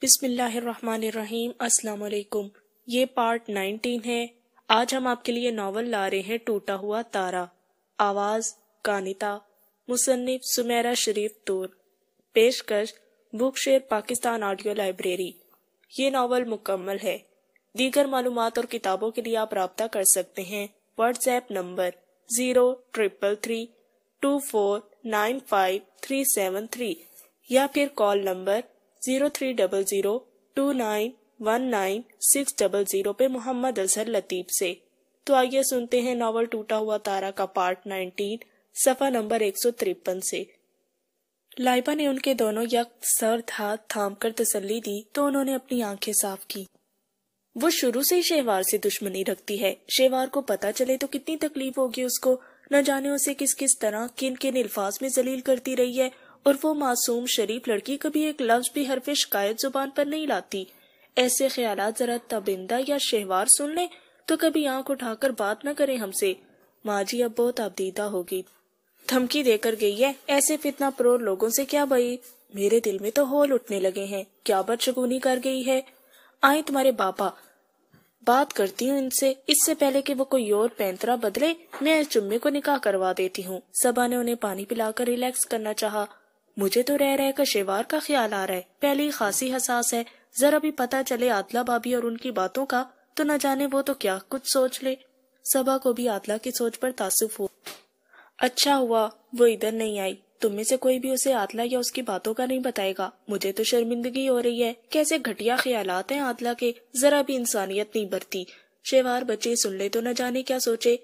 बिस्मिल्लाहिर्रहमानिर्रहीम अस्सलाम ये पार्ट 19 है आज हम आपके लिए नावल ला रहे हैं टूटा हुआ तारा आवाज कानिता मुसन्फ सुमेरा शरीफ तूर पेशकश book share Pakistan audio library ये नावल मुकम्मल है दीगर मालूम और किताबों के लिए आप रहा कर सकते हैं WhatsApp number zero triple three two four nine five three seven three या फिर call number zero three double zero two nine one nine six double zero पे मोहम्मद अजहर लतीफ से तो आइए सुनते हैं नावल टूटा हुआ तारा का पार्ट नाइनटीन सफा नंबर एक सौ तिरपन से लाइबा ने उनके दोनों यक सर हाथ थाम कर तसली दी तो उन्होंने अपनी आंखें साफ की वो शुरू से ही शेवार से दुश्मनी रखती है शेवार को पता चले तो कितनी तकलीफ होगी उसको न जाने उसे किस किस तरह किन किन अल्फाज में जलील करती रही है और वो मासूम शरीफ लड़की कभी एक लफ्ज भी हरफ शिकायत जुबान पर नहीं लाती ऐसे ख्याल जरा तबिंदा या शहवार सुन ले तो कभी आंख उठाकर बात न करे हमसे माँ जी अब बहुत अबदीदा होगी धमकी देकर गई है ऐसे फितना प्रो लोगों से क्या भाई मेरे दिल में तो होल उठने लगे हैं क्या बदशगुनी कर गई है आए तुम्हारे बापा बात करती हूँ इनसे इससे पहले कि वो कोई और पैंतरा बदले मैं इस जुम्मे को निकाह करवा देती हूँ सबा ने उन्हें पानी पिलाकर रिलैक्स करना चाहा मुझे तो रह रहे शेवार का ख्याल आ रहा है पहले ही खासी हसास है जरा भी पता चले आतला भाभी और उनकी बातों का तो न जाने वो तो क्या कुछ सोच ले सबा को भी आतला की सोच पर तासुफ हो अच्छा हुआ वो इधर नहीं आई तुम में से कोई भी उसे आतला या उसकी बातों का नहीं बताएगा मुझे तो शर्मिंदगी हो रही है कैसे घटिया ख्याल हैं आतला के जरा भी इंसानियत नहीं बरती शेवार बच्चे सुन ले तो न जाने क्या सोचे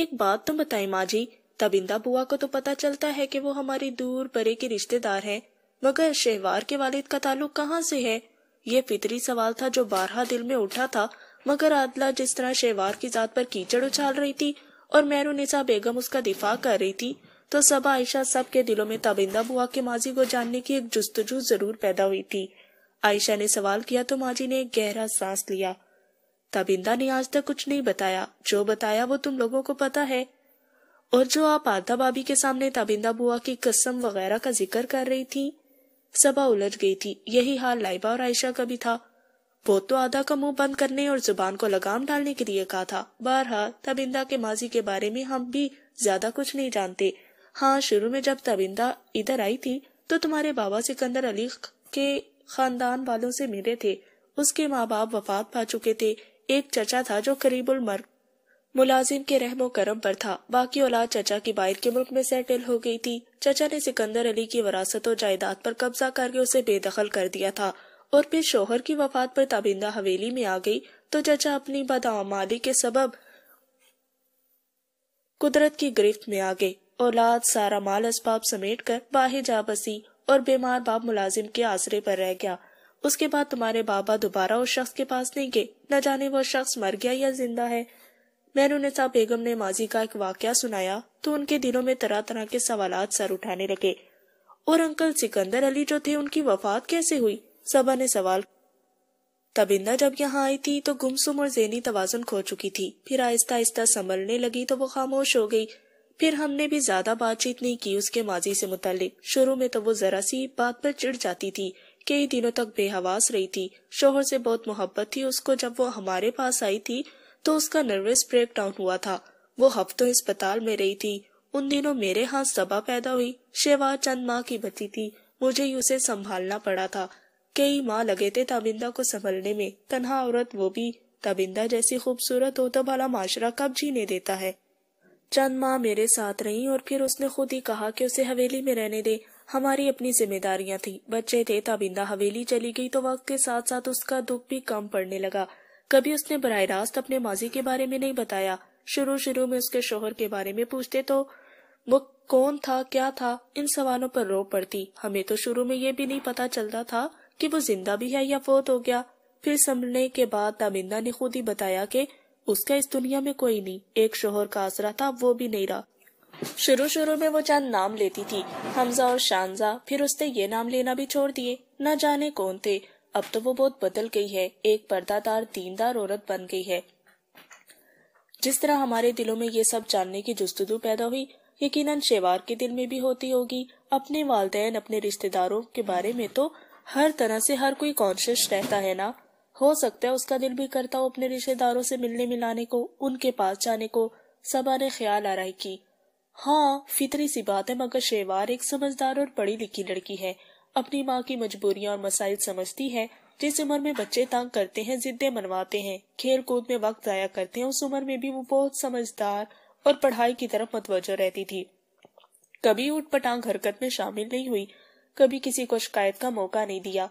एक बात तो बताए माँ जी तब इंदा बुआ को तो पता चलता है कि वो हमारी दूर परे के रिश्तेदार हैं मगर शहवार के वालिद का ताल्लुक कहाँ से है ये फितरी सवाल था जो बारहा दिल में उठा था मगर आदला जिस तरह शहवार की जात पर कीचड़ उछाल रही थी और मैरूनिसा बेगम उसका दिफा कर रही थी तो सब आयशा सब के दिलों में तबिंदा बुआ के माजी को जानने की एक जुस्तजू जरूर पैदा हुई थी आयशा ने सवाल किया तो माजी ने एक गहरा सांस लिया तबिंदा ने आज तक कुछ नहीं बताया जो बताया वो तुम लोगों को पता है और जो आप आधा भाभी के सामने ताबिंदा बुआ की कसम वगैरह का जिक्र कर रही थी सभा उलझ गई थी यही हाल लाइबा और आयशा का भी था वो तो आधा का मुंह बंद करने और जुबान को लगाम डालने के लिए कहा था बारहा तबिंदा के माजी के बारे में हम भी ज्यादा कुछ नहीं जानते हाँ शुरू में जब तबिंदा इधर आई थी तो तुम्हारे बाबा सिकंदर अली के खानदान वालों से मिले थे उसके माँ बाप वफात पा चुके थे एक चचा था जो करीबुल मर्ग मुलाजिम के रहमो करम पर था बाकी औलाद चचा की बाहर के मुल्क में सेटल हो गई थी चचा ने सिकंदर अली की वरासत और जायदाद पर कब्जा करके उसे बेदखल कर दिया था और फिर शोहर की वफात पर ताबिंदा हवेली में आ गई तो चचा अपनी बदामाली के सबब कुदरत की गिरफ्त में आ गए औलाद सारा माल इसबाब समेट कर बाहर जा बसी और बीमार बाप मुलाजिम के आसरे पर रह गया उसके बाद तुम्हारे बाबा दोबारा उस शख्स के पास नहीं गए न जाने वो शख्स मर गया या जिंदा है मैनुनिसा बेगम ने माजी का एक वाक्य सुनाया तो उनके दिलों में तरह तरह के सवाल सर उठाने लगे और अंकल सिकंदर अली जो थे उनकी वफात कैसे हुई सबा ने सवाल तबिंदा जब यहाँ आई थी तो गुमसुम और जेनी तवाजुन खो चुकी थी फिर आहिस्ता आहिस्ता संभलने लगी तो वो खामोश हो गई फिर हमने भी ज्यादा बातचीत नहीं की उसके माजी से मुतालिक शुरू में तो वो जरा सी बात पर चिड़ जाती थी कई दिनों तक बेहवास रही थी शोहर से बहुत मोहब्बत थी उसको जब वो हमारे पास आई थी तो उसका नर्वस ब्रेकडाउन हुआ था वो हफ्तों अस्पताल में रही थी उन दिनों मेरे हाथ सभा पैदा हुई शेवा चंद माँ की बच्ची थी मुझे ही उसे संभालना पड़ा था कई माँ लगे थे ताबिंदा को संभलने में तनहा औरत वो भी ताबिंदा जैसी खूबसूरत हो तो भला माशरा कब जीने देता है चंद माँ मेरे साथ रही और फिर उसने खुद ही कहा कि उसे हवेली में रहने दे हमारी अपनी जिम्मेदारियां थी बच्चे थे ताबिंदा हवेली चली गई तो वक्त के साथ साथ उसका दुख भी कम पड़ने लगा कभी उसने बरह रास्त अपने माजी के बारे में नहीं बताया शुरू शुरू में उसके शोहर के बारे में पूछते तो वो कौन था क्या था इन सवालों पर रो पड़ती हमें तो शुरू में ये भी नहीं पता चलता था कि वो जिंदा भी है या फोत हो गया फिर समझने के बाद दामिंदा ने खुद ही बताया कि उसका इस दुनिया में कोई नहीं एक शोहर का आसरा था वो भी नहीं रहा शुरू शुरू में वो चंद नाम लेती थी हमजा और शानजा फिर उसने ये नाम लेना भी छोड़ दिए न जाने कौन थे अब तो वो बहुत बदल गई है एक पर्दादार दीनदार औरत बन गई है जिस तरह हमारे दिलों में ये सब जानने की जस्तजू पैदा हुई यकीनन शेवार के दिल में भी होती होगी अपने वालदेन अपने रिश्तेदारों के बारे में तो हर तरह से हर कोई कॉन्शियस रहता है ना हो सकता है उसका दिल भी करता हो अपने रिश्तेदारों से मिलने मिलाने को उनके पास जाने को सबा ने ख्याल आ रही की हाँ फितरी सी बात है मगर शेवार एक समझदार और पढ़ी लिखी लड़की है अपनी माँ की मजबूरियाँ और मसाइल समझती है जिस उम्र में बच्चे तंग करते हैं जिद्दे मनवाते हैं खेल कूद में वक्त जाया करते हैं उस उम्र में भी वो बहुत समझदार और पढ़ाई की तरफ मतवजो रहती थी कभी उठ पटांग हरकत में शामिल नहीं हुई कभी किसी को शिकायत का मौका नहीं दिया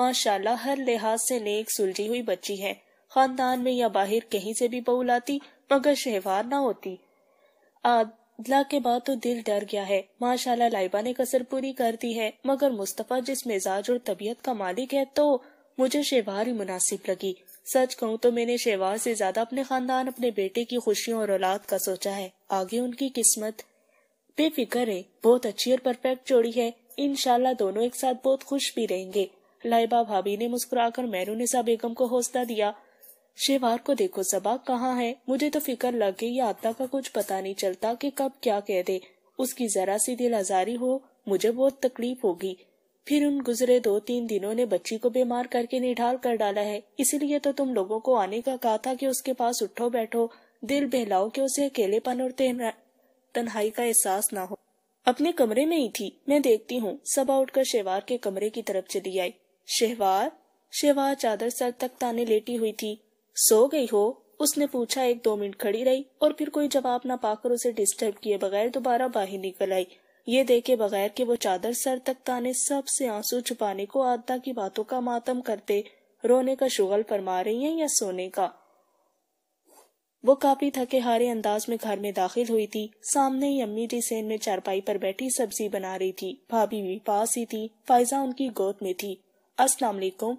माशाल्लाह हर लिहाज से नेक सुलझी हुई बच्ची है खानदान में या बाहर कहीं से भी बहू आती मगर शहवार ना होती अदला के बाद तो दिल डर गया है माशाल्लाह लाइबा ने कसर पूरी कर दी है मगर मुस्तफ़ा जिस मिजाज और तबीयत का मालिक है तो मुझे शेवार ही मुनासिब लगी सच कहूँ तो मैंने शेवार से ज्यादा अपने खानदान अपने बेटे की खुशियों और औलाद का सोचा है आगे उनकी किस्मत बेफिक्र है बहुत अच्छी और परफेक्ट जोड़ी है इनशाला दोनों एक साथ बहुत खुश भी रहेंगे लाइबा भाभी ने मुस्कुराकर मैरू निसा बेगम को हौसला दिया शेवार को देखो सबा कहाँ है मुझे तो फिक्र लग गई आत्मा का कुछ पता नहीं चलता कि कब क्या कह दे उसकी जरा सी दिल आजारी हो मुझे बहुत तकलीफ होगी फिर उन गुजरे दो तीन दिनों ने बच्ची को बीमार करके निढाल कर डाला है इसीलिए तो तुम लोगों को आने का कहा था कि उसके पास उठो बैठो दिल बहलाओ कि उसे अकेलेपन और तनहाई का एहसास ना हो अपने कमरे में ही थी मैं देखती हूँ सबा उठकर शेवार के कमरे की तरफ चली आई शेवार शेवार चादर सर तक ताने लेटी हुई थी सो गई हो उसने पूछा एक दो मिनट खड़ी रही और फिर कोई जवाब ना पाकर उसे डिस्टर्ब किए बगैर दोबारा बाहर निकल आई ये देखे बगैर कि वो चादर सर तक ताने सबसे आंसू छुपाने को आदा की बातों का मातम करते रोने का शुगल फरमा रही है या सोने का वो काफी थके हारे अंदाज में घर में दाखिल हुई थी सामने ही अम्मी जी सेन में चारपाई पर बैठी सब्जी बना रही थी भाभी भी पास ही थी फायजा उनकी गोद में थी अस्सलाम वालेकुम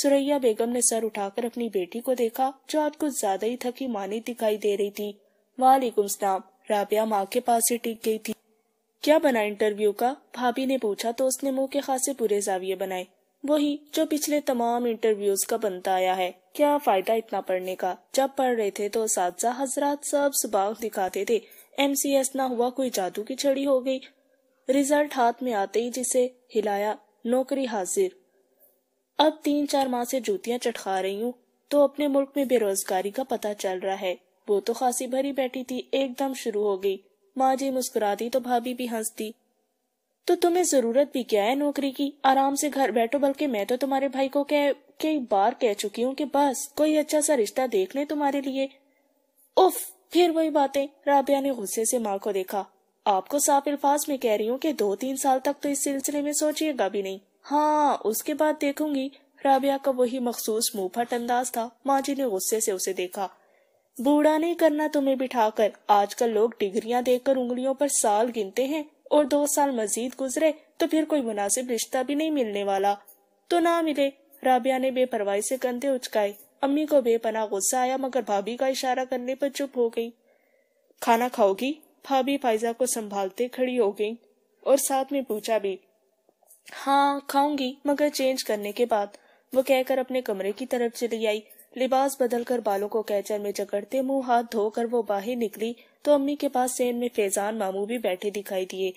सुरैया बेगम ने सर उठाकर अपनी बेटी को देखा जो आज कुछ ज्यादा ही थकी मानी दिखाई दे रही थी वालेकुम सलाम राबिया माँ के पास ही टिक गई थी क्या बना इंटरव्यू का भाभी ने पूछा तो उसने मुंह के खासे बुरे जाविये बनाए वही जो पिछले तमाम इंटरव्यूज का बनता आया है क्या फायदा इतना पढ़ने का जब पढ़ रहे थे तो साथ हजरात सब सुबाव दिखाते थे एमसीएस ना हुआ कोई जादू की छड़ी हो गई रिजल्ट हाथ में आते ही जिसे हिलाया नौकरी हाजिर अब तीन चार माह से जूतियां चटखा रही हूँ तो अपने मुल्क में बेरोजगारी का पता चल रहा है वो तो खासी भरी बैठी थी एकदम शुरू हो गई माँ जी मुस्कुराती तो भाभी भी हंसती तो तुम्हें जरूरत भी क्या है नौकरी की आराम से घर बैठो बल्कि मैं तो तुम्हारे भाई को कह कई बार कह चुकी हूँ कि बस कोई अच्छा सा रिश्ता देख ले तुम्हारे लिए उफ फिर वही बातें राबिया ने गुस्से से माँ को देखा आपको साफ अल्फाज में कह रही हूँ कि दो तीन साल तक तो इस सिलसिले में सोचिएगा भी नहीं हाँ उसके बाद देखूंगी राबिया का वही मखसूस मुंह फट अंदाज था माँ जी ने गुस्से से उसे देखा बूढ़ा नहीं करना तुम्हें बिठाकर आजकल लोग डिग्रियां देकर उंगलियों पर साल गिनते हैं और दो साल मजीद गुजरे तो फिर कोई मुनासिब रिश्ता भी नहीं मिलने वाला तो ना मिले राबिया ने बेपरवाही से कंधे उचकाए अम्मी को बेपनाह गुस्सा आया मगर भाभी का इशारा करने पर चुप हो गई खाना खाओगी भाभी फाइजा को संभालते खड़ी हो गई और साथ में पूछा भी हाँ खाऊंगी मगर चेंज करने के बाद वो कहकर अपने कमरे की तरफ चली आई लिबास बदलकर बालों को कैचर में जकड़ते मुंह हाथ धोकर वो बाहर निकली तो अम्मी के पास सेन में फैजान मामू भी बैठे दिखाई दिए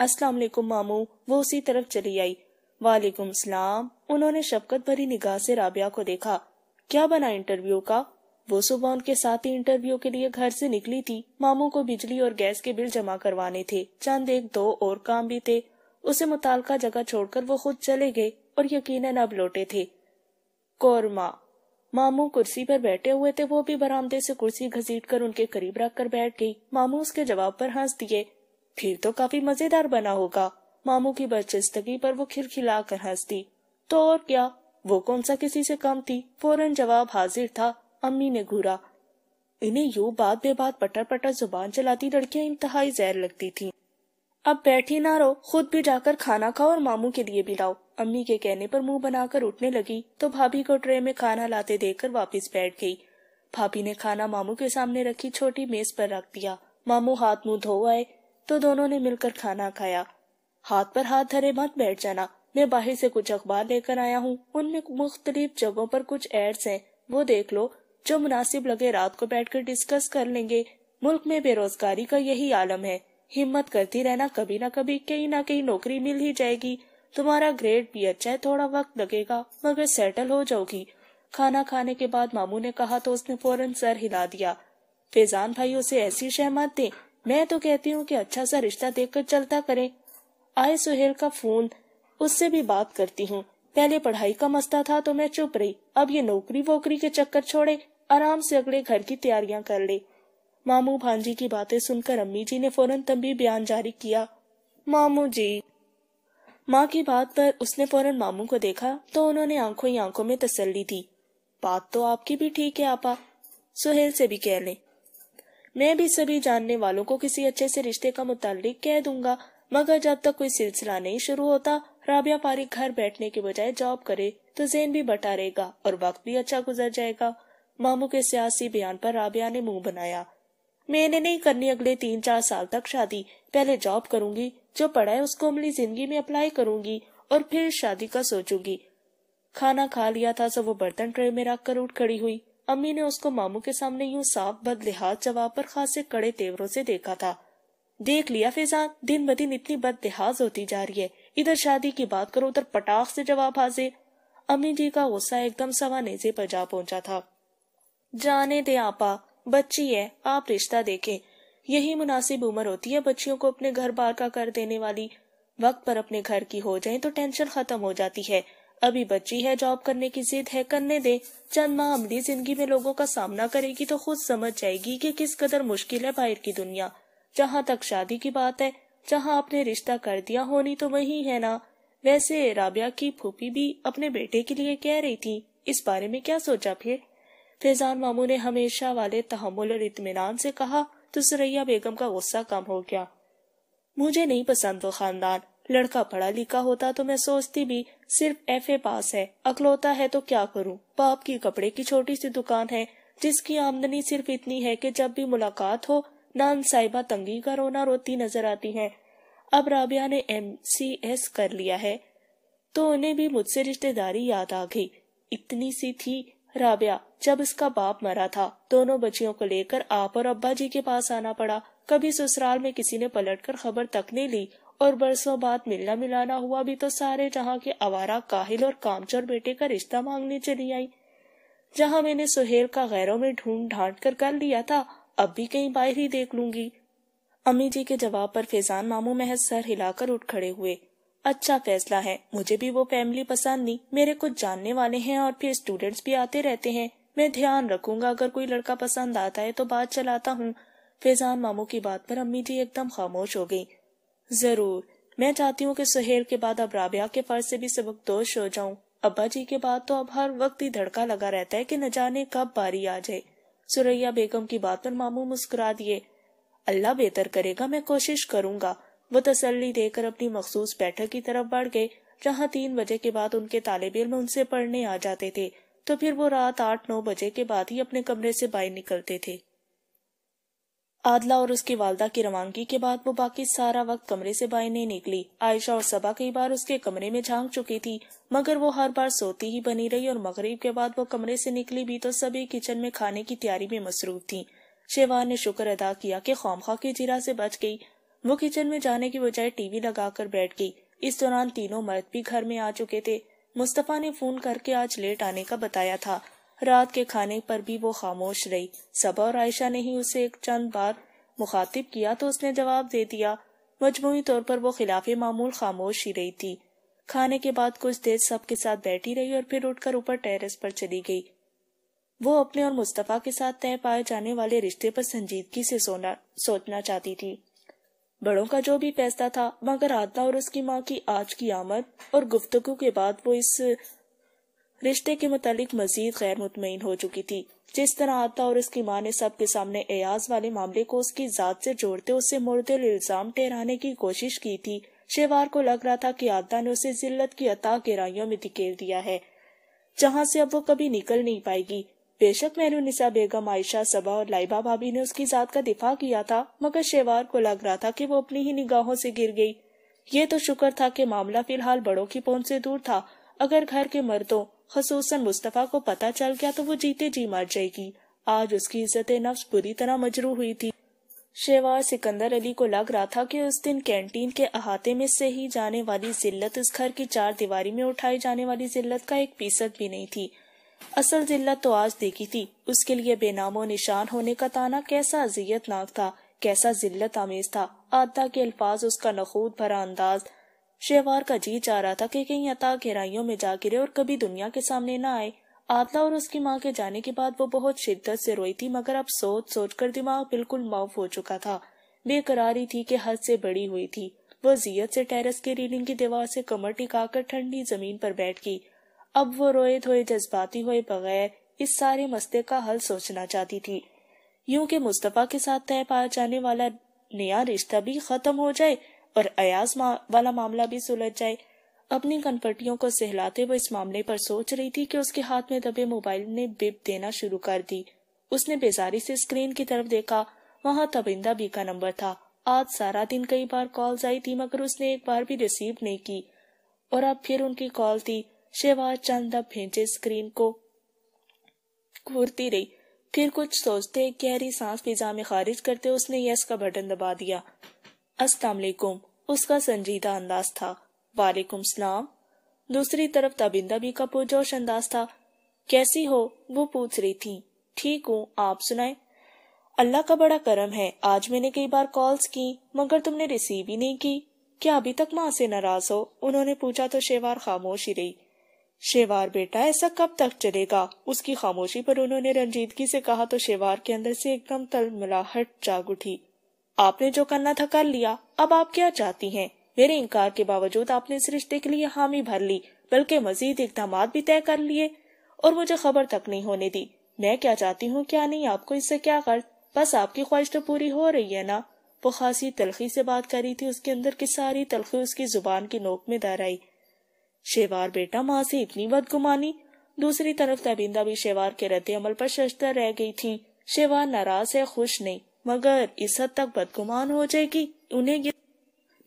अस्सलाम वालेकुम मामू वो उसी तरफ चली आई वालेकुम सलाम उन्होंने शफकत भरी निगाह से राबिया को देखा क्या बना इंटरव्यू का वो सुबह उनके साथ ही इंटरव्यू के लिए घर से निकली थी मामू को बिजली और गैस के बिल जमा करवाने थे चंद एक दो और काम भी थे उसे मुतालका जगह छोड़कर वो खुद चले गए और यकीनन अब लौटे थे कौरमा मामू कुर्सी पर बैठे हुए थे वो भी बरामदे से कुर्सी घसीट कर उनके करीब रखकर बैठ गई मामू उसके जवाब पर हंस दिए फिर तो काफी मजेदार बना होगा मामू की बचस्तगी पर वो खिलखिला कर हंस दी तो और क्या वो कौन सा किसी से कम थी फौरन जवाब हाजिर था अम्मी ने घूरा इन्हें यू बात बेबात पटर पटर जुबान चलाती लड़कियां इंतहाई जहर लगती थीं। अब बैठी ना रहो खुद भी जाकर खाना खाओ और मामू के लिए भी लाओ अम्मी के कहने पर मुंह बनाकर उठने लगी तो भाभी को ट्रे में खाना लाते देखकर वापस बैठ गई भाभी ने खाना मामू के सामने रखी छोटी मेज पर रख दिया मामू हाथ मुंह धो आए तो दोनों ने मिलकर खाना खाया हाथ पर हाथ धरे मत बैठ जाना मैं बाहर से कुछ अखबार लेकर आया हूँ उनमें मुख्तलिफ जगहों पर कुछ एड्स हैं वो देख लो जो मुनासिब लगे रात को बैठकर डिस्कस कर लेंगे मुल्क में बेरोजगारी का यही आलम है हिम्मत करती रहना कभी ना कभी कहीं ना कहीं नौकरी मिल ही जाएगी तुम्हारा ग्रेड भी अच्छा है थोड़ा वक्त लगेगा मगर सेटल हो जाओगी खाना खाने के बाद मामू ने कहा तो उसने फौरन सर हिला दिया फैजान भाई उसे ऐसी सहमत दे मैं तो कहती हूँ कि अच्छा सा रिश्ता देखकर चलता करें आए सुहेल का फोन उससे भी बात करती हूँ पहले पढ़ाई का मस्ता था तो मैं चुप रही अब ये नौकरी वोकरी के चक्कर छोड़े आराम से अगले घर की तैयारियां कर ले मामू भांजी की बातें सुनकर अम्मी जी ने फौरन तभी बयान जारी किया मामू जी माँ की बात पर उसने फौरन मामू को देखा तो उन्होंने आंखों ही आंखों में तसल्ली दी बात तो आपकी भी ठीक है आपा सुहेल से भी कह लें मैं भी सभी जानने वालों को किसी अच्छे से रिश्ते का मुतालिक कह दूंगा मगर जब तक कोई सिलसिला नहीं शुरू होता राबिया पारी घर बैठने के बजाय जॉब करे तो जेन भी बटा रहेगा और वक्त भी अच्छा गुजर जाएगा मामू के सियासी बयान पर राबिया ने मुंह बनाया मैंने नहीं करनी अगले तीन चार साल तक शादी पहले जॉब करूंगी जो पढ़ा है उसको अमली जिंदगी में अप्लाई करूंगी और फिर शादी का सोचूंगी खाना खा लिया था सब वो बर्तन ट्रे में रख कर उठ खड़ी हुई अम्मी ने उसको मामू के सामने यूं साफ लिहाज जवाब पर खासे कड़े तेवरों से देखा था देख लिया फिजा दिन ब दिन इतनी लिहाज होती जा रही है इधर शादी की बात करो उधर पटाख से जवाब हाजिर अम्मी जी का गुस्सा एकदम सवा नेजे पर जा पहुंचा था जाने दे आपा बच्ची है आप रिश्ता देखें यही मुनासिब उम्र होती है बच्चियों को अपने घर बार का कर देने वाली वक्त पर अपने घर की हो जाए तो टेंशन खत्म हो जाती है अभी बच्ची है जॉब करने की जिद है करने दे चंद माह अमली जिंदगी में लोगों का सामना करेगी तो खुद समझ जाएगी कि किस कदर मुश्किल है बाहर की दुनिया जहाँ तक शादी की बात है जहाँ आपने रिश्ता कर दिया होनी तो वही है ना वैसे राबिया की फूफी भी अपने बेटे के लिए कह रही थी इस बारे में क्या सोचा फिर फैजान मामू ने हमेशा वाले तहमुल और इतमान से कहा तो सुरैया बेगम का गुस्सा कम हो गया मुझे नहीं पसंद वो खानदान लड़का पढ़ा लिखा होता तो मैं सोचती भी सिर्फ एफ ए पास है अकलौता है तो क्या करूं बाप की कपड़े की छोटी सी दुकान है जिसकी आमदनी सिर्फ इतनी है कि जब भी मुलाकात हो नान साहिबा तंगी का रोना रोती नजर आती हैं अब राबिया ने एम सी एस कर लिया है तो उन्हें भी मुझसे रिश्तेदारी याद आ गई इतनी सी थी राबिया जब इसका बाप मरा था दोनों बच्चियों को लेकर आप और अब्बा जी के पास आना पड़ा कभी ससुराल में किसी ने पलटकर खबर तक नहीं ली और बरसों बाद मिलना मिलाना हुआ भी तो सारे जहाँ के आवारा काहिल और कामचोर बेटे का रिश्ता मांगने चली आई जहाँ मैंने सुहेल का गैरों में ढूंढ ढांट कर कर लिया था अब भी कहीं बाहर ही देख लूंगी अम्मी जी के जवाब पर फैजान मामू महज सर हिलाकर उठ खड़े हुए अच्छा फैसला है मुझे भी वो फैमिली पसंद नहीं मेरे कुछ जानने वाले हैं और फिर स्टूडेंट्स भी आते रहते हैं मैं ध्यान रखूंगा अगर कोई लड़का पसंद आता है तो बात चलाता हूँ फैजान मामू की बात पर अम्मी जी एकदम खामोश हो गई जरूर मैं चाहती हूँ कि सुहेल के बाद अब राबिया के फर्ज से भी सबकदोश हो जाऊँ अब्बा जी के बाद तो अब हर वक्त ही धड़का लगा रहता है कि न जाने कब बारी आ जाए सुरैया बेगम की बात पर मामू मुस्कुरा दिए अल्लाह बेहतर करेगा मैं कोशिश करूंगा वो तसल्ली देकर अपनी मखसूस बैठक की तरफ बढ़ गए जहाँ तीन बजे के बाद उनके तालब इम उनसे पढ़ने आ जाते थे तो फिर वो रात आठ नौ बजे के बाद ही अपने कमरे से बाहर निकलते थे आदला और उसकी वालदा की रवानगी के बाद वो बाकी सारा वक्त कमरे से बाहर नहीं निकली आयशा और सबा कई बार उसके कमरे में झांक चुकी थी मगर वो हर बार सोती ही बनी रही और मगरब के बाद वो कमरे से निकली भी तो सभी किचन में खाने की तैयारी में मसरूफ थी शेवान ने शुक्र अदा किया कि खौमखा की जीरा से बच गई वो किचन में जाने की बजाय टीवी लगाकर बैठ गई इस दौरान तीनों मर्द भी घर में आ चुके थे मुस्तफा ने फोन करके आज लेट आने का बताया था रात के खाने पर भी वो खामोश रही सबा और आयशा ने ही उसे एक चंद बार मुखातिब किया तो उसने जवाब दे दिया मजमू तौर पर वो खिलाफ मामूल खामोश ही रही थी खाने के बाद कुछ देर सबके साथ बैठी रही और फिर उठकर ऊपर टेरेस पर चली गई वो अपने और मुस्तफ़ा के साथ तय पाए जाने वाले रिश्ते पर संजीदगी से सोना सोचना चाहती थी बड़ों का जो भी फैसला था मगर आदना और उसकी माँ की आज की आमद और गुफ्तगु के बाद वो इस रिश्ते के मुतालिक मजीद गैर मुतमिन हो चुकी थी जिस तरह आता और उसकी माँ ने सबके सामने एयाज वाले मामले को उसकी जात से जोड़ते उसे मुर्दिल इल्जाम ठहराने की कोशिश की थी शेवार को लग रहा था कि आदा ने उसे जिल्लत की अता गहराइयों में धिकेर दिया है जहां से अब वो कभी निकल नहीं पाएगी बेशक निशा बेगम आयशा सबा और लाइबा भाभी ने उसकी जात का दिफा किया था मगर शेवार को लग रहा था कि वो अपनी ही निगाहों से गिर गई ये तो शुक्र था कि मामला फिलहाल बड़ों की पहुंच से दूर था अगर घर के मर्दों खसूस मुस्तफा को पता चल गया तो वो जीते जी मर जाएगी आज उसकी इज्जत नफ्स बुरी तरह मजरू हुई थी शेवार सिकंदर अली को लग रहा था कि उस दिन कैंटीन के अहाते में से ही जाने वाली जिल्लत इस घर की चार दीवारी में उठाई जाने वाली जिल्लत का एक फीसद भी नहीं थी असल जिल्लत तो आज देखी थी उसके लिए बेनामो निशान होने का ताना कैसा अजियतनाक था कैसा जिल्लत आमेज था आदा के अल्फाज उसका नखूद भरा अंदाज शेवार का जी चाह रहा था कि कहीं अता गहराइयों में जा गिरे और कभी दुनिया के सामने ना आए आदला और उसकी माँ के जाने के बाद वो बहुत शिद्दत से रोई थी मगर अब सोच सोच कर दिमाग बिल्कुल माफ हो चुका था बेकरारी थी कि हद से बड़ी हुई थी वो जियत से टेरेस की रीलिंग की दीवार से कमर टिकाकर ठंडी जमीन पर बैठ गई अब वो रोए धोए जज्बाती हुए बगैर इस सारे मसले का हल सोचना चाहती थी यूं कि मुस्तफ़ा के साथ तय पाया जाने वाला नया रिश्ता भी खत्म हो जाए और अयाज मा, वाला मामला भी सुलझ जाए अपनी कनपट्टियों को सहलाते वो इस मामले पर सोच रही थी कि उसके हाथ में दबे मोबाइल ने बिप देना शुरू कर दी उसने बेजारी से स्क्रीन की तरफ देखा वहां तबिंदा बी का नंबर था आज सारा दिन कई बार कॉल आई थी मगर उसने एक बार भी रिसीव नहीं की और अब फिर उनकी कॉल थी शिवा चंद भेजे स्क्रीन को घूरती रही फिर कुछ सोचते गहरी सांस फिजा में खारिज करते उसने यस का बटन दबा दिया अस्सलाम वालेकुम उसका संजीदा अंदाज था वालेकुम सलाम दूसरी तरफ तबिंदा भी का पुरजोश अंदाज था कैसी हो वो पूछ रही थी ठीक हूँ आप सुनाए अल्लाह का बड़ा करम है आज मैंने कई बार कॉल्स की मगर तुमने रिसीव ही नहीं की क्या अभी तक माँ से नाराज हो उन्होंने पूछा तो शेवार खामोश ही रही शेवार बेटा ऐसा कब तक चलेगा उसकी खामोशी पर उन्होंने रंजीदगी से कहा तो शेवार के अंदर से एकदम तलमलाहट जाग उठी आपने जो करना था कर लिया अब आप क्या चाहती हैं मेरे इनकार के बावजूद आपने इस रिश्ते के लिए हामी भर ली बल्कि मजीद इकदाम भी तय कर लिए और मुझे खबर तक नहीं होने दी मैं क्या चाहती हूँ क्या नहीं आपको इससे क्या कर बस आपकी ख्वाहिश तो पूरी हो रही है ना वो खासी तलखी से बात करी थी उसके अंदर की सारी तलखी उसकी जुबान की नोक में दर आई शेवार बेटा माँ से इतनी बदगुमानी दूसरी तरफ तबिंदा भी शेवार के रद्द अमल पर शस्तर रह गई थी शेवार नाराज है खुश नहीं मगर इस हद तक बदगुमान हो जाएगी उन्हें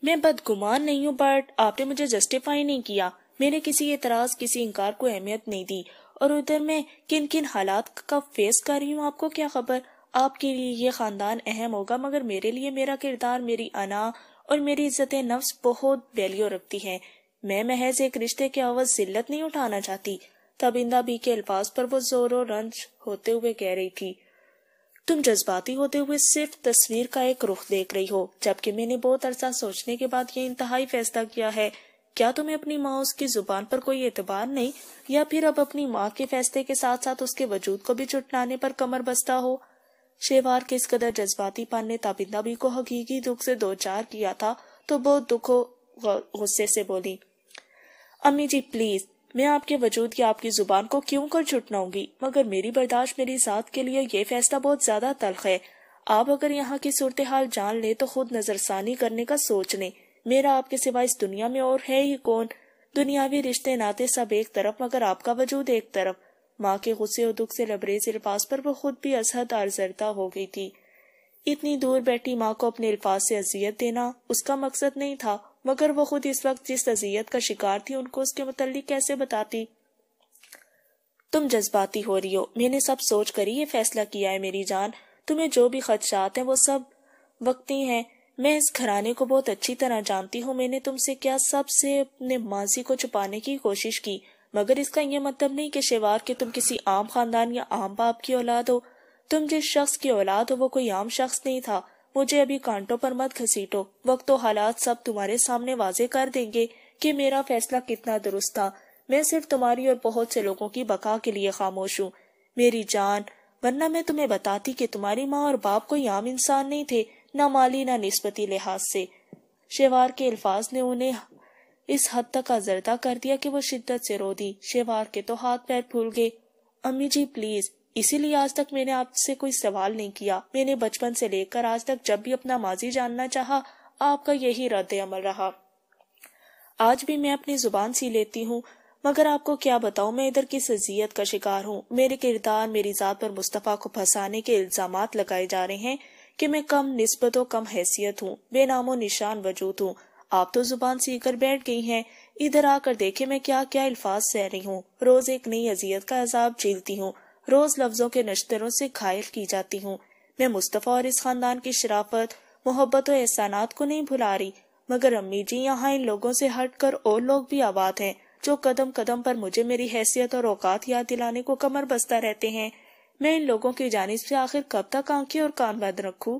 मैं बदगुमान नहीं हूँ बट आपने मुझे जस्टिफाई नहीं किया मैंने किसी एतराज किसी इनकार को अहमियत नहीं दी और उधर मैं किन किन हालात का फेस कर रही हूँ आपको क्या खबर आपके लिए ये खानदान अहम होगा मगर मेरे लिए मेरा किरदार मेरी अना और मेरी इज्जत नफ्स बहुत वैल्यू रखती है मैं महज एक रिश्ते की अवज जिल्लत नहीं उठाना चाहती तब इंदा बी के अल्फाज पर वो जोर और रंज होते हुए कह रही थी तुम जज्बाती होते हुए सिर्फ तस्वीर का एक रुख देख रही हो जबकि मैंने बहुत अरसा सोचने के बाद ये इंतहाई फैसला किया है क्या तुम्हें अपनी माँ उसकी जुबान पर कोई एतबार नहीं या फिर अब अपनी माँ के फैसले के साथ साथ उसके वजूद को भी चुटनाने पर कमर बसता हो शेवार के इस कदर जज्बाती पान ने ताबिंदा भी को हकीकी दुख से दो चार किया था तो बहुत दुखों गुस्से से बोली अम्मी जी प्लीज मैं आपके वजूद की आपकी जुबान को क्यों कर छुटनाऊंगी मगर मेरी बर्दाश्त मेरी साथ के लिए ये फैसला बहुत ज्यादा तलख है आप अगर यहाँ की सूरत हाल जान ले तो खुद नजरसानी करने का सोच ले मेरा आपके सिवा इस दुनिया में और है ही कौन दुनियावी रिश्ते नाते सब एक तरफ मगर आपका वजूद एक तरफ माँ के गुस्से और दुख से लबरेज अल्फाज पर वो खुद भी असहद आरजरदा हो गई थी इतनी दूर बैठी माँ को अपने अल्फाज से अजियत देना उसका मकसद नहीं था मगर वो खुद इस वक्त जिस अजियत का शिकार थी उनको उसके मुतल कैसे बताती तुम जज्बाती हो रही हो मैंने सब सोच कर ही ये फैसला किया है मेरी जान तुम्हें जो भी खदशात हैं वो सब वक्ती हैं मैं इस घराने को बहुत अच्छी तरह जानती हूँ मैंने तुमसे क्या सबसे अपने माजी को छुपाने की कोशिश की मगर इसका यह मतलब नहीं कि शेवार के तुम किसी आम खानदान या आम बाप की औलाद हो तुम जिस शख्स की औलाद हो वो कोई आम शख्स नहीं था मुझे अभी कांटों पर मत घसीटो वक्त तो हालात सब तुम्हारे सामने वाजे कर देंगे कि मेरा फैसला कितना दुरुस्त था मैं सिर्फ तुम्हारी और बहुत से लोगों की बका के लिए खामोश हूँ मेरी जान वरना मैं तुम्हें बताती कि तुम्हारी माँ और बाप कोई आम इंसान नहीं थे न माली न निस्बती लिहाज से शेवार के अल्फाज ने उन्हें इस हद तक आजरदा कर दिया कि वो शिद्दत से रो दी शेवार के तो हाथ पैर फूल गए अम्मी जी प्लीज इसीलिए आज तक मैंने आपसे कोई सवाल नहीं किया मैंने बचपन से लेकर आज तक जब भी अपना माजी जानना चाहा आपका यही रद्द अमल रहा आज भी मैं अपनी जुबान सी लेती हूँ मगर आपको क्या बताऊ मैं इधर की सजियत का शिकार हूँ मेरे किरदार मेरी जात पर मुस्तफ़ा को फंसाने के इल्जाम लगाए जा रहे हैं कि मैं कम नस्बत कम हैसियत हूँ बेनामो निशान वजूद हूँ आप तो जुबान सीकर कर बैठ गई हैं इधर आकर देखे मैं क्या क्या अल्फाज सह रही हूँ रोज एक नई अजियत का अजाब झेलती हूँ रोज लफ्जों के नश्तरों से घायल की जाती हूँ मैं मुस्तफ़ा और इस खानदान की शराफत मोहब्बत और एहसानात को नहीं भुला रही मगर अम्मी जी यहाँ इन लोगों से हट कर और लोग भी आबाद हैं जो कदम कदम पर मुझे मेरी हैसियत और औकात याद दिलाने को कमर बस्ता रहते हैं मैं इन लोगों की जानब से आखिर कब तक आंखें और कान बंद रखूं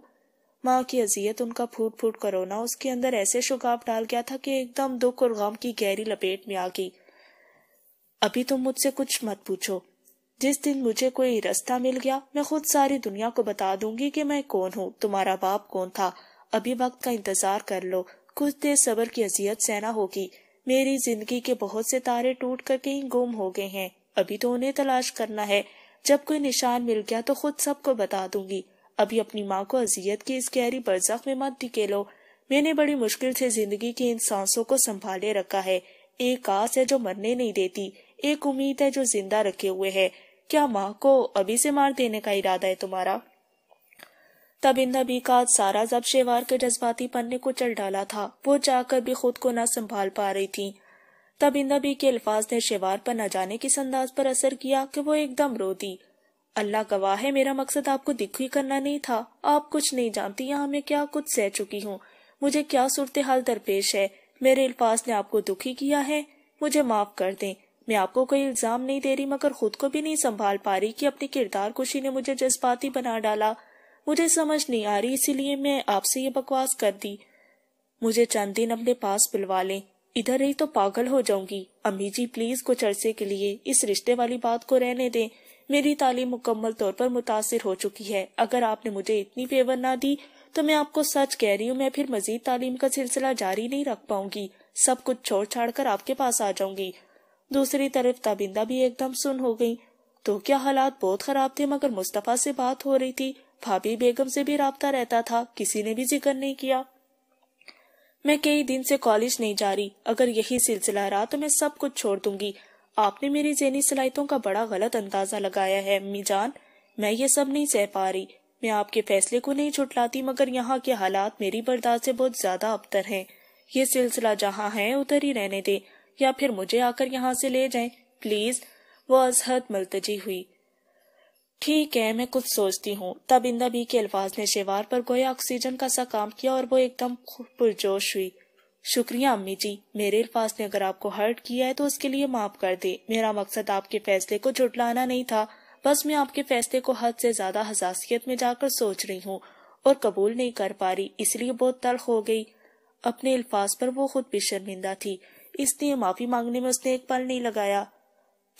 माँ की अजियत उनका फूट फूट करो रोना उसके अंदर ऐसे शुगाव डाल गया था कि एकदम दुख और गम की गहरी लपेट में आ गई अभी तुम मुझसे कुछ मत पूछो जिस दिन मुझे कोई रास्ता मिल गया मैं खुद सारी दुनिया को बता दूंगी कि मैं कौन हूँ तुम्हारा बाप कौन था अभी वक्त का इंतजार कर लो कुछ देर सबर की अजियत सहना होगी मेरी जिंदगी के बहुत से तारे टूट कर कहीं गुम हो गए हैं अभी तो उन्हें तलाश करना है जब कोई निशान मिल गया तो खुद सबको बता दूंगी अभी अपनी माँ को अजियत की इस गहरी बरसख में मत ढिकेलो मैंने बड़ी मुश्किल से जिंदगी की इन सांसों को संभाले रखा है एक आस है जो मरने नहीं देती एक उम्मीद है जो जिंदा रखे हुए है क्या माँ को अभी से मार देने का इरादा है तुम्हारा तब इन नबी का सारा जब शेवार के जज्बाती पन्ने को चल डाला था वो जाकर भी खुद को ना संभाल पा रही थी तब इन नबी के अल्फाज ने शेवार पर न जाने किस अंदाज पर असर किया कि वो एकदम रो दी अल्लाह गवाह है मेरा मकसद आपको दिखी करना नहीं था आप कुछ नहीं जानती यहाँ मैं क्या कुछ सह चुकी हूँ मुझे क्या सूरत हाल दरपेश है मेरे अल्फाज ने आपको दुखी किया है मुझे माफ कर दें मैं आपको कोई इल्जाम नहीं दे रही मगर खुद को भी नहीं संभाल पा रही कि अपने किरदार खुशी ने मुझे जज्बाती बना डाला मुझे समझ नहीं आ रही इसीलिए मैं आपसे ये बकवास कर दी मुझे चंद दिन अपने पास बुलवा लें इधर रही तो पागल हो जाऊंगी अम्मी जी प्लीज कुछ अरसे के लिए इस रिश्ते वाली बात को रहने दें मेरी तालीम मुकम्मल तौर पर मुतासर हो चुकी है अगर आपने मुझे इतनी फेवर ना दी तो मैं आपको सच कह रही हूँ मैं फिर मजीद तालीम का सिलसिला जारी नहीं रख पाऊंगी सब कुछ छोड़ छाड़ कर आपके पास आ जाऊंगी दूसरी तरफ तबिंदा भी एकदम सुन हो गई तो क्या हालात बहुत खराब थे मगर मुस्तफ़ा से बात हो रही थी भाभी बेगम से भी रहा रहता था किसी ने भी जिक्र नहीं किया मैं कई दिन से कॉलेज नहीं जा रही अगर यही सिलसिला रहा तो मैं सब कुछ छोड़ दूंगी आपने मेरी जहनी सलाहितों का बड़ा गलत अंदाजा लगाया है अम्मी जान मैं ये सब नहीं सह पा रही मैं आपके फैसले को नहीं छुटलाती मगर यहाँ के हालात मेरी बर्दाश्त से बहुत ज्यादा अबतर हैं ये सिलसिला जहाँ है उधर ही रहने दे या फिर मुझे आकर यहाँ से ले जाएं प्लीज वो असहद मुलतजी हुई ठीक है मैं कुछ सोचती हूँ तब इंदा बी के अल्फाज ने शेवार पर गोया ऑक्सीजन का सा काम किया और वो एकदम पुरजोश हुई शुक्रिया अम्मी जी मेरे अल्फाज ने अगर आपको हर्ट किया है तो उसके लिए माफ कर दे मेरा मकसद आपके फैसले को जुटलाना नहीं था बस मैं आपके फैसले को हद से ज्यादा हसासियत में जाकर सोच रही हूँ और कबूल नहीं कर पा रही इसलिए बहुत तल्ख हो गई अपने अल्फाज पर वो खुद भी शर्मिंदा थी इसलिए माफी मांगने में उसने एक पल नहीं लगाया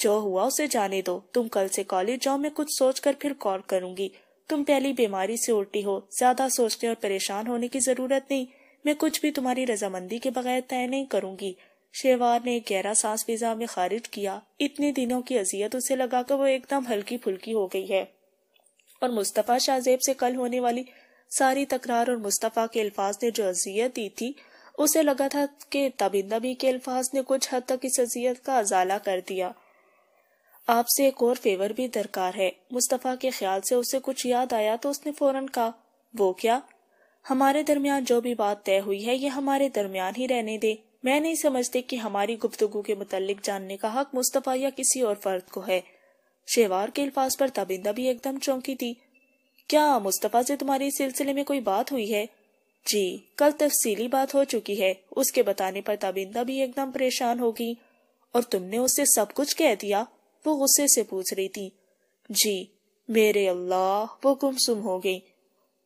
जो हुआ उसे जाने दो तुम कल से कॉलेज जाओ मैं कुछ सोच कर फिर कॉल करूंगी तुम पहली बीमारी से उल्टी हो ज्यादा सोचने और परेशान होने की जरूरत नहीं मैं कुछ भी तुम्हारी रजामंदी के बगैर तय नहीं करूंगी शेवार ने गहरा सांस फिजा में खारिज किया इतने दिनों की अजियत उसे लगा कर वो एकदम हल्की फुल्की हो गई है और मुस्तफ़ा शाहजेब से कल होने वाली सारी तकरार और मुस्तफ़ा के अल्फाज ने जो अजियत दी थी उसे लगा था कि तभी नबी के अल्फाज ने कुछ हद तक इस अजियत का अजाला कर दिया आपसे एक और फेवर भी दरकार है मुस्तफ़ा के ख्याल से उसे कुछ याद आया तो उसने फौरन कहा वो क्या हमारे दरमियान जो भी बात तय हुई है ये हमारे दरमियान ही रहने दे मैं नहीं समझती कि हमारी गुफ्तगु के मुतालिक जानने का हक मुस्तफ़ा या किसी और फर्द को है शेवार के अल्फाज पर तबिंदा भी एकदम चौंकी थी क्या मुस्तफ़ा से तुम्हारी इस सिलसिले में कोई बात हुई है जी कल तफसीली बात हो चुकी है उसके बताने पर ताबिंदा भी एकदम परेशान होगी और तुमने उससे सब कुछ कह दिया वो गुस्से से पूछ रही थी जी मेरे अल्लाह वो गुमसुम हो गई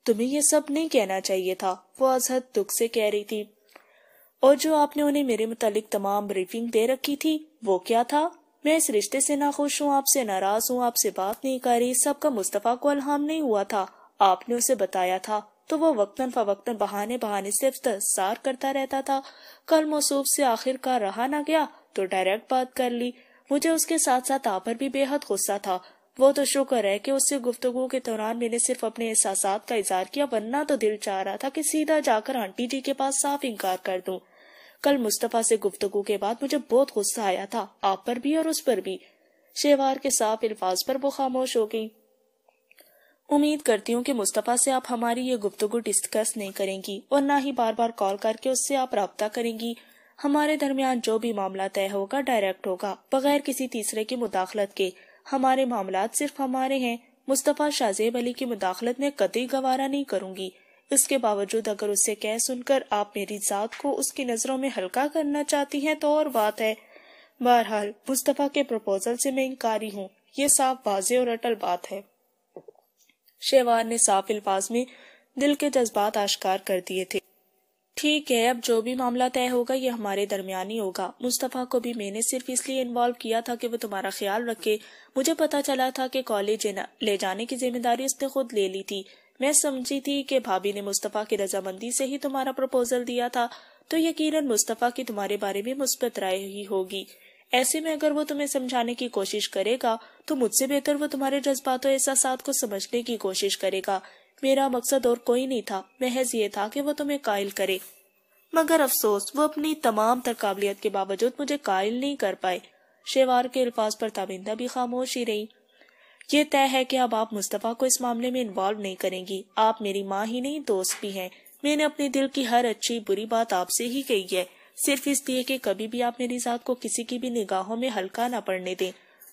तुम्हें यह सब नहीं कहना चाहिए था वो अजहद दुख से कह रही थी और जो आपने उन्हें मेरे मुतालिक तमाम ब्रीफिंग दे रखी थी वो क्या था मैं इस रिश्ते से ना खुश हूँ आपसे नाराज हूँ आपसे बात नहीं कर रही सबका मुस्तफ़ा को अलहम नहीं हुआ था आपने उसे बताया था तो वो वक्तन फवक्तन बहाने बहाने से सार करता रहता था कल मसूफ से आखिरकार रहा ना गया तो डायरेक्ट बात कर ली मुझे उसके साथ साथ आप पर भी बेहद गुस्सा था वो तो शुक्र है कि उससे गुफ्तगु के दौरान मैंने सिर्फ अपने एहसास का इजहार किया वरना तो दिल चाह रहा था कि सीधा जाकर आंटी जी के पास साफ इनकार कर दूं कल मुस्तफ़ा से गुफ्तगु के बाद मुझे बहुत गुस्सा आया था आप पर भी और उस पर भी शेवार के साफ अल्फाज पर वो खामोश हो गई उम्मीद करती हूँ कि मुस्तफ़ा से आप हमारी ये गुप्तगु डिस्कस नहीं करेंगी और ना ही बार बार कॉल करके उससे आप रब्ता करेंगी हमारे दरमियान जो भी मामला तय होगा डायरेक्ट होगा बगैर किसी तीसरे की मुदाखलत के हमारे मामला सिर्फ हमारे हैं मुस्तफ़ा शाहजेब अली की मुदाखलत में कतई गवारा नहीं करूंगी इसके बावजूद अगर उससे कह सुनकर आप मेरी जात को उसकी नजरों में हल्का करना चाहती हैं तो और बात है बहरहाल मुस्तफ़ा के प्रपोजल से मैं इनकारी हूँ ये साफ वाजे और अटल बात है शेवार ने साफ अल्फाज में दिल के जज्बात आश्कार कर दिए थे ठीक है अब जो भी मामला तय होगा ये हमारे दरमियान ही होगा मुस्तफ़ा को भी मैंने सिर्फ इसलिए इन्वॉल्व किया था कि वो तुम्हारा ख्याल रखे मुझे पता चला था कि कॉलेज ले जाने की जिम्मेदारी उसने खुद ले ली थी मैं समझी थी कि भाभी ने मुस्तफ़ा की रजामंदी से ही तुम्हारा प्रपोजल दिया था तो यकीनन मुस्तफ़ा की तुम्हारे बारे में मुस्बत राय ही होगी ऐसे में अगर वो तुम्हें समझाने की कोशिश करेगा तो मुझसे बेहतर वो तुम्हारे जज्बातों एहसास को समझने की कोशिश करेगा मेरा मकसद और कोई नहीं था महज ये था कि वो तुम्हें कायल करे मगर अफसोस वो अपनी तमाम तरकाबलियत के बावजूद मुझे कायल नहीं कर पाए शेवार के अल्फाज पर ताबिंदा भी खामोश ही रही ये तय है कि अब आप मुस्तफ़ा को इस मामले में इन्वॉल्व नहीं करेंगी आप मेरी माँ ही नहीं दोस्त भी हैं मैंने अपने दिल की हर अच्छी बुरी बात आपसे ही कही है सिर्फ इसलिए कि कभी भी आप मेरी जात को किसी की भी निगाहों में हल्का ना पड़ने दें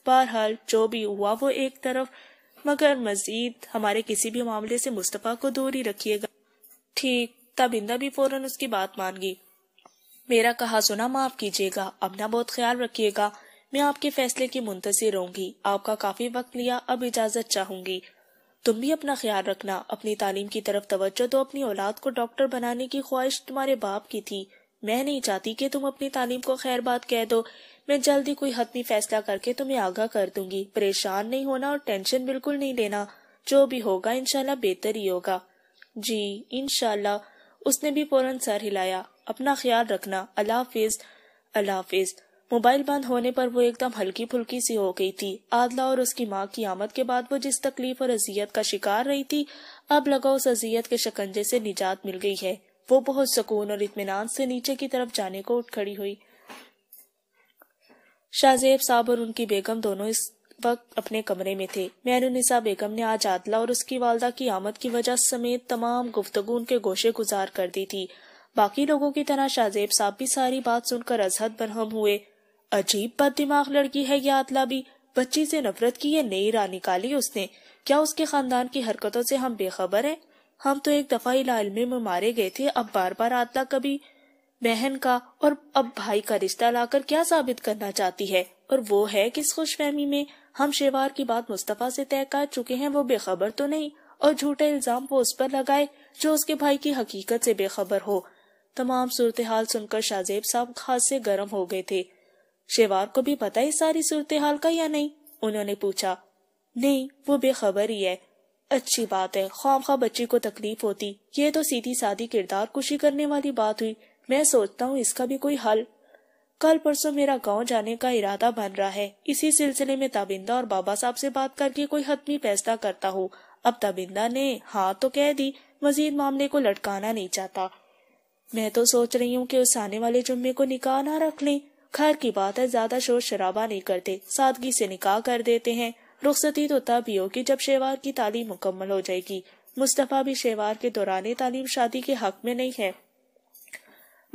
बहरहाल जो भी हुआ वो एक तरफ मगर मजीद हमारे किसी भी मामले से मुस्तफ़ा को दूर ही रखिएगा ठीक तब इंदा भी फौरन उसकी बात मान गई मेरा कहा सुना माफ कीजिएगा अपना बहुत ख्याल रखिएगा मैं आपके फैसले की मुंतजर रहूंगी आपका काफी वक्त लिया अब इजाजत चाहूंगी तुम भी अपना ख्याल रखना अपनी तालीम की तरफ तवज्जो दो अपनी औलाद को डॉक्टर बनाने की ख्वाहिश तुम्हारे बाप की थी मैं नहीं चाहती कि तुम अपनी तालीम को खैर बात कह दो मैं जल्दी कोई हतमी फैसला करके तुम्हें आगाह कर दूंगी परेशान नहीं होना और टेंशन बिल्कुल नहीं लेना जो भी होगा इनशाला बेहतर ही होगा जी इनशाला उसने भी फौरन सर हिलाया अपना ख्याल रखना अल्लाह हाफिज अल्लाह हाफिज मोबाइल बंद होने पर वो एकदम हल्की फुल्की सी हो गई थी आदला और उसकी माँ की आमद के बाद वो जिस तकलीफ और अजियत का शिकार रही थी अब लगा उस अजियत के शकंजे से निजात मिल गई है वो बहुत सुकून और इतमान से नीचे की तरफ जाने को उठ खड़ी हुई शाहजेब साहब और उनकी बेगम दोनों इस वक्त अपने कमरे में थे मैनुनिसा बेगम ने आज आदला और उसकी वालदा की आमद की वजह समेत तमाम गुफ्तगु उनके गोशे गुजार कर दी थी बाकी लोगों की तरह शाहजेब साहब भी सारी बात सुनकर अजहद बरहम हुए अजीब बद दिमाग लड़की है यह आदला भी बच्ची से नफरत की यह नई राह निकाली उसने क्या उसके खानदान की हरकतों से हम बेखबर हैं हम तो एक दफा ही लालमे में मारे गए थे अब बार बार आता कभी बहन का और अब भाई का रिश्ता लाकर क्या साबित करना चाहती है और वो है किस खुशफहमी में हम शेवार की बात मुस्तफ़ा से तय कर चुके हैं वो बेखबर तो नहीं और झूठे इल्जाम वो उस पर लगाए जो उसके भाई की हकीकत से बेखबर हो तमाम सूरत हाल सुनकर शाहजेब साहब खास से गर्म हो गए थे शेवार को भी पता है सारी सूरत हाल का या नहीं उन्होंने पूछा नहीं वो बेखबर ही है अच्छी बात है खाम खा बच्ची को तकलीफ होती ये तो सीधी सादी किरदार खुशी करने वाली बात हुई मैं सोचता हूँ इसका भी कोई हल कल परसों मेरा गांव जाने का इरादा बन रहा है इसी सिलसिले में ताबिंदा और बाबा साहब से बात करके कोई हतमी फैसला करता हूँ अब ताबिंदा ने हाँ तो कह दी मजीद मामले को लटकाना नहीं चाहता मैं तो सोच रही हूँ की उस आने वाले जुम्मे को निकाह ना रख ले खैर की बात है ज्यादा शोर शराबा नहीं करते सादगी से निकाह कर देते हैं रुखसती तो तब ही होगी जब शेवार की तालीम मुकम्मल हो जाएगी मुस्तफ़ा भी शेवार के दौरान तालीम शादी के हक में नहीं है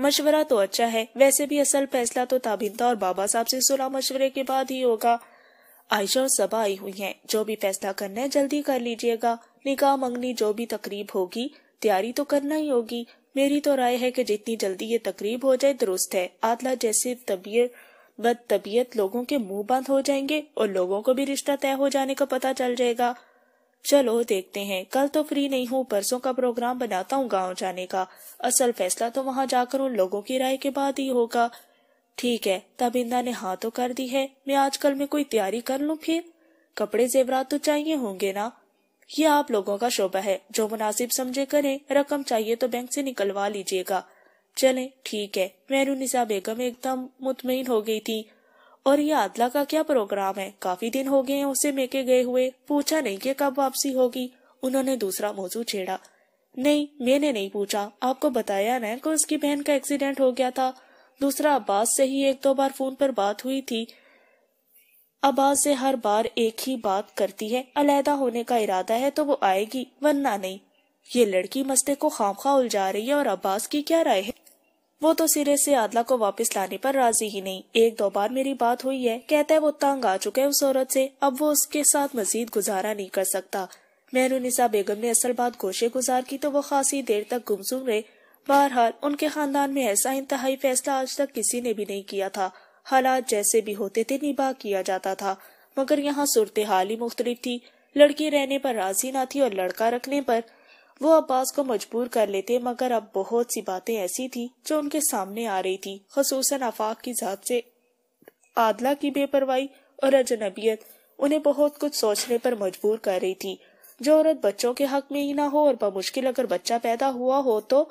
मशवरा तो अच्छा है वैसे भी असल फैसला तो ताबिंदा और बाबा साहब से सुना मशवरे के बाद ही होगा आयशा और सभा आई हुई हैं जो भी फैसला करना है जल्दी कर लीजिएगा निकाह मंगनी जो भी तकरीब होगी तैयारी तो करना ही होगी मेरी तो राय है कि जितनी जल्दी ये तकरीब हो जाए दुरुस्त है आदला जैसे तबीयत तबीयत लोगों के मुंह बंद हो जाएंगे और लोगों को भी रिश्ता तय हो जाने का पता चल जाएगा चलो देखते हैं कल तो फ्री नहीं हूँ परसों का प्रोग्राम बनाता हूँ गांव जाने का असल फैसला तो वहां जाकर उन लोगों की राय के बाद ही होगा ठीक है तबिंदा ने हाँ तो कर दी है मैं आजकल में कोई तैयारी कर लूँ फिर कपड़े जेवरात तो चाहिए होंगे ना ये आप लोगों का शोभा है जो मुनासिब समझे करें रकम चाहिए तो बैंक से निकलवा लीजिएगा चले ठीक है मेहरू निसा बेगम एकदम मुतमिन हो गई थी और ये आदला का क्या प्रोग्राम है काफी दिन हो गए हैं उसे मेके गए हुए पूछा नहीं कि कब वापसी होगी उन्होंने दूसरा मौजू छेड़ा नहीं मैंने नहीं पूछा आपको बताया न कि उसकी बहन का एक्सीडेंट हो गया था दूसरा अब्बास से ही एक दो बार फोन पर बात हुई थी अब्बास से हर बार एक ही बात करती है अलहदा होने का इरादा है तो वो आएगी वरना नहीं ये लड़की मस्ते को खामखा उलझा रही है और अब्बास की क्या राय है वो तो सिरे से आदला को वापस लाने पर राजी ही नहीं एक दो बार मेरी बात हुई है कहता है वो तंग आ चुके हैं उस औरत से अब वो उसके साथ मजीद गुजारा नहीं कर सकता मेहरूनिसा बेगम ने असल बात गोशे गुजार की तो वो खासी देर तक गुमसुम रहे बहरहाल उनके खानदान में ऐसा इंतहाई फैसला आज तक किसी ने भी नहीं किया था हालात जैसे भी होते थे निभा किया जाता था मगर यहाँ सूरत हाल ही मुख्तलिफ थी लड़की रहने पर राजी ना थी और लड़का रखने पर वो अब्बास को मजबूर कर लेते मगर अब बहुत सी बातें ऐसी थी जो उनके सामने आ रही थी खसूस आफाक की जात से आदला की बेपरवाही और अजनबियत उन्हें बहुत कुछ सोचने पर मजबूर कर रही थी जो औरत बच्चों के हक में ही ना हो और बमुश्किल अगर बच्चा पैदा हुआ हो तो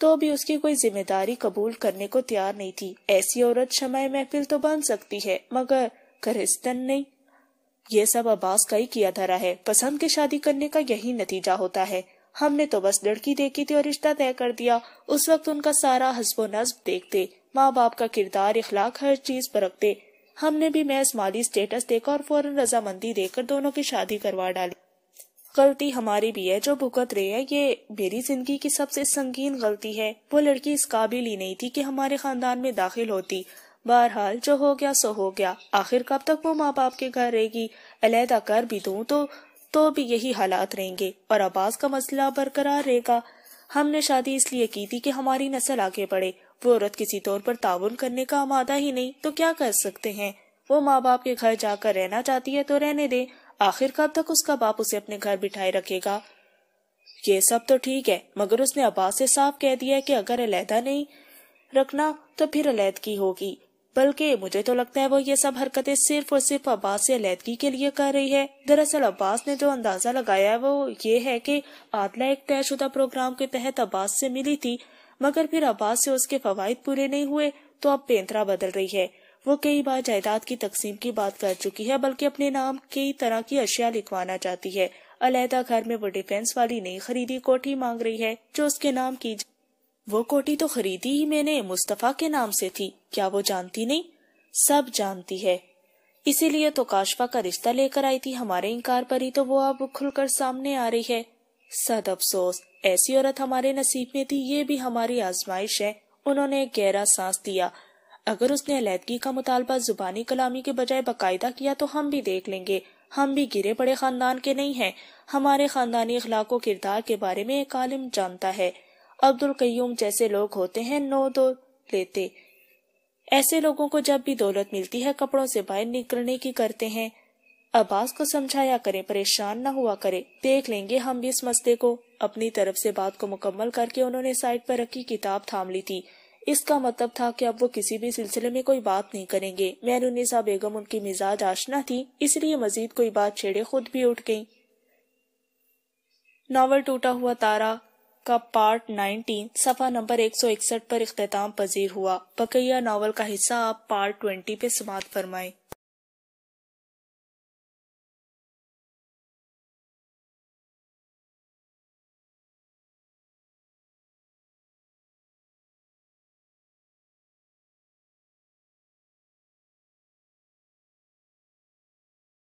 तो भी उसकी कोई जिम्मेदारी कबूल करने को तैयार नहीं थी ऐसी औरत शमय महफिल तो बन सकती है मगर करिस्तन नहीं ये सब अब्बास का ही किया धरा है पसंद की शादी करने का यही नतीजा होता है हमने तो बस लड़की देखी थी और रिश्ता तय कर दिया उस वक्त उनका सारा हसबो नस्ब देखते माँ बाप का किरदार इखलाक हर चीज परखते हमने भी महज माली स्टेटस देखा और फौरन रजामंदी देकर दोनों की शादी करवा डाली गलती हमारी भी है जो भुगत रहे हैं ये मेरी जिंदगी की सबसे संगीन गलती है वो लड़की इस काबिल ही नहीं थी कि हमारे खानदान में दाखिल होती बहरहाल जो हो गया सो हो गया आखिर कब तक वो माँ बाप के घर रहेगी अलहदा कर भी दू तो तो भी यही हालात रहेंगे और आबाज का मसला बरकरार रहेगा हमने शादी इसलिए की थी कि हमारी नस्ल आगे बढ़े वो औरत किसी तौर पर ताउन करने का आमादा ही नहीं तो क्या कर सकते हैं वो माँ बाप के घर जाकर रहना चाहती है तो रहने दे आखिर कब तक उसका बाप उसे अपने घर बिठाए रखेगा ये सब तो ठीक है मगर उसने अब्बास से साफ कह दिया है कि अगर अलहदा नहीं रखना तो फिर अलहदगी होगी बल्कि मुझे तो लगता है वो ये सब हरकतें सिर्फ और सिर्फ अब्बास से अलीदगी के लिए कर रही है दरअसल अब्बास ने जो अंदाजा लगाया है वो ये है कि आदला एक तयशुदा प्रोग्राम के तहत अब्बास से मिली थी मगर फिर अब्बास से उसके फवायद पूरे नहीं हुए तो अब पेंतरा बदल रही है वो कई बार जायदाद की तकसीम की बात कर चुकी है बल्कि अपने नाम कई तरह की अशिया लिखवाना चाहती है अलहदा घर में वो डिफेंस वाली नई खरीदी कोठी मांग रही है जो उसके नाम की वो कोटी तो खरीदी ही मैंने मुस्तफ़ा के नाम से थी क्या वो जानती नहीं सब जानती है इसीलिए तो काशफा का रिश्ता लेकर आई थी हमारे इनकार पर ही तो वो अब खुलकर सामने आ रही है सद अफसोस ऐसी औरत हमारे नसीब में थी ये भी हमारी आजमाइश है उन्होंने गहरा सांस दिया अगर उसने अलीदगी का मुतालबा जुबानी कलामी के बजाय बाकायदा किया तो हम भी देख लेंगे हम भी गिरे पड़े खानदान के नहीं है हमारे खानदानी अखलाक किरदार के बारे में एक आलिम जानता है अब्दुल कयूम जैसे लोग होते हैं नो दो लेते ऐसे लोगों को जब भी दौलत मिलती है कपड़ों से बाहर निकलने की करते हैं अब्बास को समझाया करें परेशान न हुआ करें देख लेंगे हम भी इस मसले को अपनी तरफ से बात को मुकम्मल करके उन्होंने साइड पर रखी किताब थाम ली थी इसका मतलब था कि अब वो किसी भी सिलसिले में कोई बात नहीं करेंगे मैनुनिसा बेगम उनकी मिजाज आशना थी इसलिए मजीद कोई बात छेड़े खुद भी उठ गई नावल टूटा हुआ तारा का पार्ट 19 सफा नंबर 161 पर अख्ताम पजीर हुआ बकैया नावल का हिस्सा आप पार्ट 20 पे समाप्त फरमाएं